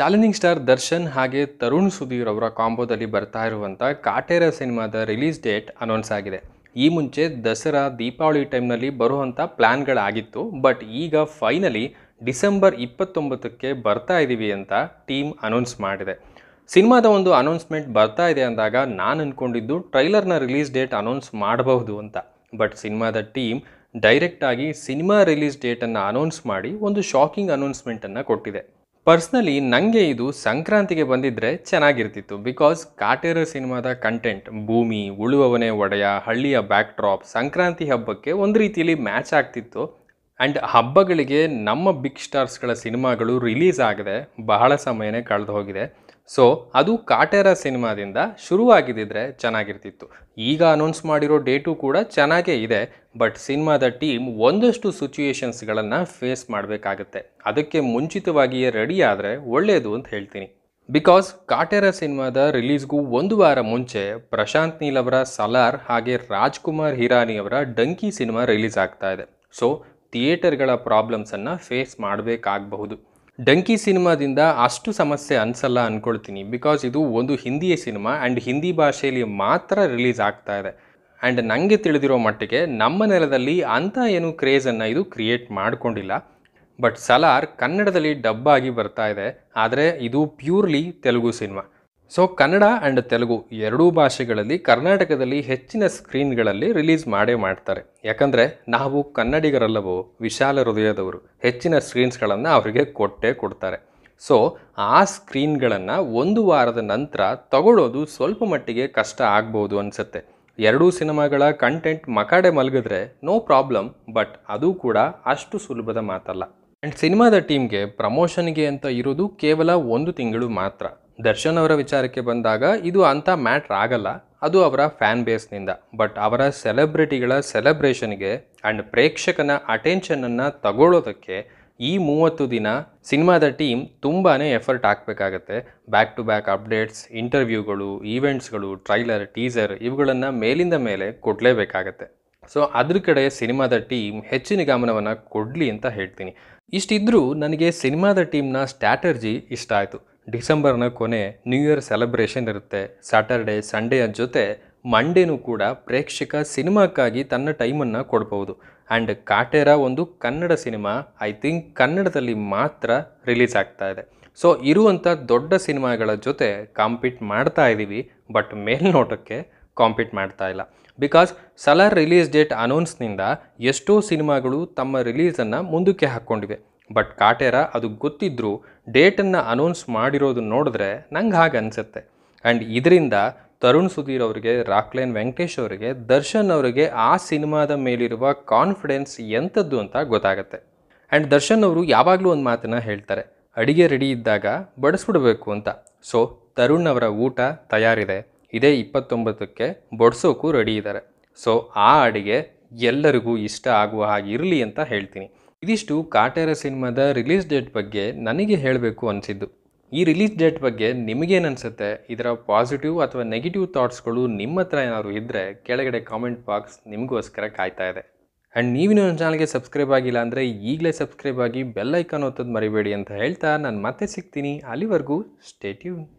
challenging star Darshan ಹಾಗೆ ತರುಣ್ ಸುಧೀರ್ ಅವರ ಕಾಂಬೋದಲ್ಲಿ ಬರ್ತಾ ಇರುವಂಥ ಕಾಟೇರ ಸಿನಿಮಾದ ರಿಲೀಸ್ ಡೇಟ್ ಅನೌನ್ಸ್ ಆಗಿದೆ ಈ ಮುಂಚೆ ದಸರಾ ದೀಪಾವಳಿ ಟೈಮ್ನಲ್ಲಿ ಬರುವಂಥ ಪ್ಲ್ಯಾನ್ಗಳಾಗಿತ್ತು ಬಟ್ ಈಗ ಫೈನಲಿ ಡಿಸೆಂಬರ್ ಇಪ್ಪತ್ತೊಂಬತ್ತಕ್ಕೆ ಬರ್ತಾ ಇದ್ದೀವಿ ಅಂತ ಟೀಮ್ ಅನೌನ್ಸ್ ಮಾಡಿದೆ ಸಿನಿಮಾದ ಒಂದು ಅನೌನ್ಸ್ಮೆಂಟ್ ಬರ್ತಾ ಇದೆ ಅಂದಾಗ ನಾನು ಅಂದ್ಕೊಂಡಿದ್ದು ಟ್ರೈಲರ್ನ ರಿಲೀಸ್ ಡೇಟ್ ಅನೌನ್ಸ್ ಮಾಡಬಹುದು ಅಂತ ಬಟ್ ಸಿನಿಮಾದ ಟೀಮ್ ಡೈರೆಕ್ಟಾಗಿ ಸಿನಿಮಾ ರಿಲೀಸ್ ಡೇಟನ್ನು ಅನೌನ್ಸ್ ಮಾಡಿ ಒಂದು ಶಾಕಿಂಗ್ ಅನೌನ್ಸ್ಮೆಂಟನ್ನು ಕೊಟ್ಟಿದೆ ಪರ್ಸ್ನಲಿ ನನಗೆ ಇದು ಸಂಕ್ರಾಂತಿಗೆ ಬಂದಿದ್ದರೆ ಚೆನ್ನಾಗಿರ್ತಿತ್ತು ಬಿಕಾಸ್ ಕಾಟೇರ ಸಿನಿಮಾದ ಕಂಟೆಂಟ್ ಭೂಮಿ ಉಳುವವನೇ ಒಡೆಯ ಹಳ್ಳಿಯ ಬ್ಯಾಕ್ ಡ್ರಾಪ್ ಸಂಕ್ರಾಂತಿ ಹಬ್ಬಕ್ಕೆ ಒಂದು ರೀತಿಯಲ್ಲಿ ಮ್ಯಾಚ್ ಆಗ್ತಿತ್ತು ಆ್ಯಂಡ್ ಹಬ್ಬಗಳಿಗೆ ನಮ್ಮ ಬಿಗ್ ಸ್ಟಾರ್ಸ್ಗಳ ಸಿನಿಮಾಗಳು ರಿಲೀಸ್ ಆಗದೆ ಬಹಳ ಸಮಯನೇ ಕಳೆದು ಹೋಗಿದೆ ಸೊ ಅದು ಕಾಟೇರ ಸಿನಿಮಾದಿಂದ ಶುರುವಾಗಿದ್ದಿದ್ರೆ ಚೆನ್ನಾಗಿರ್ತಿತ್ತು ಈಗ ಅನೌನ್ಸ್ ಮಾಡಿರೋ ಡೇಟು ಕೂಡ ಚೆನ್ನಾಗೇ ಇದೆ ಬಟ್ ಸಿನಿಮಾದ ಟೀಮ್ ಒಂದಷ್ಟು ಸಿಚುಯೇಷನ್ಸ್ಗಳನ್ನು ಫೇಸ್ ಮಾಡಬೇಕಾಗತ್ತೆ ಅದಕ್ಕೆ ಮುಂಚಿತವಾಗಿಯೇ ರೆಡಿ ಆದರೆ ಒಳ್ಳೆಯದು ಅಂತ ಹೇಳ್ತೀನಿ ಬಿಕಾಸ್ ಕಾಟೇರ ಸಿನಿಮಾದ ರಿಲೀಸ್ಗೂ ಒಂದು ವಾರ ಮುಂಚೆ ಪ್ರಶಾಂತ್ ನೀಲ್ ಅವರ ಸಲಾರ್ ಹಾಗೆ ರಾಜ್ಕುಮಾರ್ ಹಿರಾನಿ ಅವರ ಡಂಕಿ ಸಿನಿಮಾ ರಿಲೀಸ್ ಆಗ್ತಾ ಇದೆ ಸೊ ಥಿಯೇಟರ್ಗಳ ಪ್ರಾಬ್ಲಮ್ಸನ್ನು ಫೇಸ್ ಮಾಡಬೇಕಾಗಬಹುದು ಡಂಕಿ ಸಿನಿಮಾದಿಂದ ಅಷ್ಟು ಸಮಸ್ಯೆ ಅನಿಸಲ್ಲ ಅಂದ್ಕೊಳ್ತೀನಿ ಬಿಕಾಸ್ ಇದು ಒಂದು ಹಿಂದಿಯ ಸಿನಿಮಾ ಆ್ಯಂಡ್ ಹಿಂದಿ ಭಾಷೆಯಲ್ಲಿ ಮಾತ್ರ ರಿಲೀಸ್ ಆಗ್ತಾ ಇದೆ ಆ್ಯಂಡ್ ನನಗೆ ತಿಳಿದಿರೋ ಮಟ್ಟಿಗೆ ನಮ್ಮ ನೆಲದಲ್ಲಿ ಅಂಥ ಏನು ಕ್ರೇಜನ್ನು ಇದು ಕ್ರಿಯೇಟ್ ಮಾಡಿಕೊಂಡಿಲ್ಲ ಬಟ್ ಸಲಾರ್ ಕನ್ನಡದಲ್ಲಿ ಡಬ್ ಆಗಿ ಬರ್ತಾ ಇದೆ ಆದರೆ ಇದು purely Telugu cinema so Kannada and Telugu ಎರಡೂ ಭಾಷೆಗಳಲ್ಲಿ ಕರ್ನಾಟಕದಲ್ಲಿ ಹೆಚ್ಚಿನ ಸ್ಕ್ರೀನ್ಗಳಲ್ಲಿ ರಿಲೀಸ್ ಮಾಡೇ ಮಾಡ್ತಾರೆ ಯಾಕಂದರೆ ನಾವು ಕನ್ನಡಿಗರಲ್ಲವೋ ವಿಶಾಲ ಹೃದಯದವರು ಹೆಚ್ಚಿನ ಸ್ಕ್ರೀನ್ಸ್ಗಳನ್ನು ಅವರಿಗೆ ಕೊಟ್ಟೇ ಕೊಡ್ತಾರೆ ಸೊ ಆ ಸ್ಕ್ರೀನ್ಗಳನ್ನು ಒಂದು ವಾರದ ನಂತರ ತಗೊಳ್ಳೋದು ಸ್ವಲ್ಪ ಮಟ್ಟಿಗೆ ಕಷ್ಟ ಆಗ್ಬೋದು ಅನಿಸುತ್ತೆ ಎರಡೂ ಸಿನಿಮಾಗಳ ಕಂಟೆಂಟ್ ಮಕಾಡೆ ಮಲಗಿದ್ರೆ ನೋ ಪ್ರಾಬ್ಲಮ್ ಬಟ್ ಅದು ಕೂಡ ಅಷ್ಟು ಸುಲಭದ ಮಾತಲ್ಲ ಆ್ಯಂಡ್ ಸಿನಿಮಾದ ಟೀಮ್ಗೆ ಪ್ರಮೋಷನ್ಗೆ ಅಂತ ಇರೋದು ಕೇವಲ ಒಂದು ತಿಂಗಳು ಮಾತ್ರ ದರ್ಶನ್ ಅವರ ವಿಚಾರಕ್ಕೆ ಬಂದಾಗ ಇದು ಅಂಥ ಮ್ಯಾಟ್ರ್ ಆಗಲ್ಲ ಅದು ಅವರ ಫ್ಯಾನ್ ಬೇಸ್ನಿಂದ ಬಟ್ ಅವರ ಸೆಲೆಬ್ರಿಟಿಗಳ ಸೆಲೆಬ್ರೇಷನ್ಗೆ ಆ್ಯಂಡ್ ಪ್ರೇಕ್ಷಕನ ಅಟೆನ್ಷನನ್ನು ತಗೊಳ್ಳೋದಕ್ಕೆ ಈ ಮೂವತ್ತು ದಿನ ಸಿನಿಮಾದ ಟೀಮ್ ತುಂಬಾ ಎಫರ್ಟ್ ಹಾಕಬೇಕಾಗತ್ತೆ ಬ್ಯಾಕ್ ಟು ಬ್ಯಾಕ್ ಅಪ್ಡೇಟ್ಸ್ ಇಂಟರ್ವ್ಯೂಗಳು ಈವೆಂಟ್ಸ್ಗಳು ಟ್ರೈಲರ್ ಟೀಸರ್ ಇವುಗಳನ್ನು ಮೇಲಿಂದ ಮೇಲೆ ಕೊಡಲೇಬೇಕಾಗತ್ತೆ ಸೊ ಅದ್ರ ಕಡೆ ಸಿನಿಮಾದ ಟೀಮ್ ಹೆಚ್ಚಿನ ಗಮನವನ್ನು ಕೊಡಲಿ ಅಂತ ಹೇಳ್ತೀನಿ ಇಷ್ಟಿದ್ರೂ ನನಗೆ ಸಿನಿಮಾದ ಟೀಮ್ನ ಸ್ಟ್ಯಾಟರ್ಜಿ ಇಷ್ಟ ಆಯಿತು ಡಿಸೆಂಬರ್ನ ಕೊನೆ ನ್ಯೂ ಇಯರ್ ಸೆಲೆಬ್ರೇಷನ್ ಇರುತ್ತೆ ಸ್ಯಾಟರ್ಡೇ ಸಂಡೇ ಜೊತೆ ಮಂಡೇನೂ ಕೂಡ ಪ್ರೇಕ್ಷಕ ಸಿನಿಮಾಕ್ಕಾಗಿ ತನ್ನ ಟೈಮನ್ನು ಕೊಡ್ಬೋದು ಆ್ಯಂಡ್ ಕಾಟೇರ ಒಂದು ಕನ್ನಡ ಸಿನಿಮಾ ಐ ಥಿಂಕ್ ಕನ್ನಡದಲ್ಲಿ ಮಾತ್ರ ರಿಲೀಸ್ ಆಗ್ತಾ ಇದೆ ಸೊ ಇರುವಂಥ ದೊಡ್ಡ ಸಿನಿಮಾಗಳ ಜೊತೆ ಕಾಂಪೀಟ್ ಮಾಡ್ತಾ ಇದ್ದೀವಿ ಬಟ್ ಮೇಲ್ನೋಟಕ್ಕೆ ಕಾಂಪೀಟ್ ಮಾಡ್ತಾ ಇಲ್ಲ ಬಿಕಾಸ್ ಸಲಾರ್ ರಿಲೀಸ್ ಡೇಟ್ ಅನೌನ್ಸ್ನಿಂದ ಎಷ್ಟೋ ಸಿನಿಮಾಗಳು ತಮ್ಮ ರಿಲೀಸನ್ನು ಮುಂದಕ್ಕೆ ಹಾಕ್ಕೊಂಡಿವೆ ಬಟ್ ಕಾಟೇರ ಅದು ಗೊತ್ತಿದ್ದರೂ ಡೇಟನ್ನು ಅನೌನ್ಸ್ ಮಾಡಿರೋದು ನೋಡಿದ್ರೆ ನಂಗೆ ಹಾಗೆ ಅನಿಸುತ್ತೆ ಆ್ಯಂಡ್ ಇದರಿಂದ ತರುಣ್ ಸುಧೀರ್ ಅವರಿಗೆ ರಾಕ್ಲೈನ್ ವೆಂಕಟೇಶ್ ಅವರಿಗೆ ದರ್ಶನ್ ಅವರಿಗೆ ಆ ಸಿನಿಮಾದ ಮೇಲಿರುವ ಕಾನ್ಫಿಡೆನ್ಸ್ ಎಂಥದ್ದು ಅಂತ ಗೊತ್ತಾಗುತ್ತೆ ಆ್ಯಂಡ್ ದರ್ಶನ್ ಅವರು ಯಾವಾಗಲೂ ಒಂದು ಮಾತನ್ನು ಹೇಳ್ತಾರೆ ಅಡಿಗೆ ರೆಡಿ ಇದ್ದಾಗ ಬಡಿಸ್ಬಿಡ್ಬೇಕು ಅಂತ ಸೊ ತರುಣ್ ಅವರ ಊಟ ತಯಾರಿದೆ ಇದೇ ಇಪ್ಪತ್ತೊಂಬತ್ತಕ್ಕೆ ಬಡಿಸೋಕ್ಕೂ ರೆಡಿ ಇದ್ದಾರೆ ಸೊ ಆ ಅಡಿಗೆ ಎಲ್ಲರಿಗೂ ಇಷ್ಟ ಆಗುವ ಹಾಗೆ ಇರಲಿ ಅಂತ ಹೇಳ್ತೀನಿ ಇದಿಷ್ಟು ಕಾಟೇರ ಸಿನಿಮಾದ ರಿಲೀಸ್ ಡೇಟ್ ಬಗ್ಗೆ ನನಗೆ ಹೇಳಬೇಕು ಅನಿಸಿದ್ದು ಈ ರಿಲೀಸ್ ಡೇಟ್ ಬಗ್ಗೆ ನಿಮಗೇನು ಅನಿಸುತ್ತೆ ಇದರ ಪಾಸಿಟಿವ್ ಅಥವಾ ನೆಗೆಟಿವ್ ಥಾಟ್ಸ್ಗಳು ನಿಮ್ಮ ಹತ್ರ ಏನಾದ್ರು ಇದ್ದರೆ ಕೆಳಗಡೆ ಕಾಮೆಂಟ್ ಬಾಕ್ಸ್ ನಿಮಗೋಸ್ಕರ ಕಾಯ್ತಾ ಇದೆ ಆ್ಯಂಡ್ ನೀವಿನ ನನ್ನ ಚಾನಲ್ಗೆ ಸಬ್ಸ್ಕ್ರೈಬ್ ಆಗಿಲ್ಲ ಅಂದರೆ ಈಗಲೇ ಸಬ್ಸ್ಕ್ರೈಬ್ ಆಗಿ ಬೆಲ್ಲೈಕನ್ ಒತ್ತದ ಮರಿಬೇಡಿ ಅಂತ ಹೇಳ್ತಾ ನಾನು ಮತ್ತೆ ಸಿಗ್ತೀನಿ ಅಲ್ಲಿವರೆಗೂ ಸ್ಟೇಟ್ಯೂನ್